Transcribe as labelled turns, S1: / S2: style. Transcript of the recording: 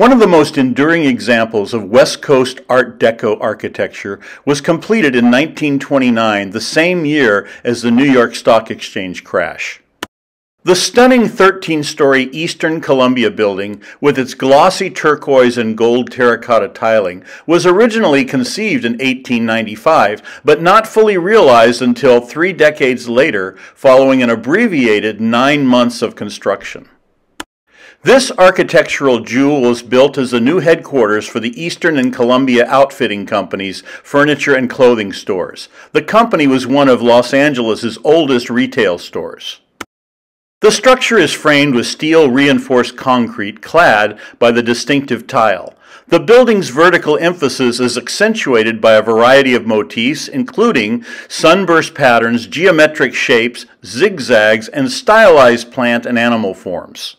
S1: One of the most enduring examples of West Coast Art Deco architecture was completed in 1929, the same year as the New York Stock Exchange crash. The stunning 13 story Eastern Columbia building, with its glossy turquoise and gold terracotta tiling, was originally conceived in 1895, but not fully realized until three decades later, following an abbreviated nine months of construction. This architectural jewel was built as the new headquarters for the Eastern and Columbia Outfitting Company's furniture and clothing stores. The company was one of Los Angeles's oldest retail stores. The structure is framed with steel reinforced concrete clad by the distinctive tile. The building's vertical emphasis is accentuated by a variety of motifs, including sunburst patterns, geometric shapes, zigzags, and stylized plant and animal forms.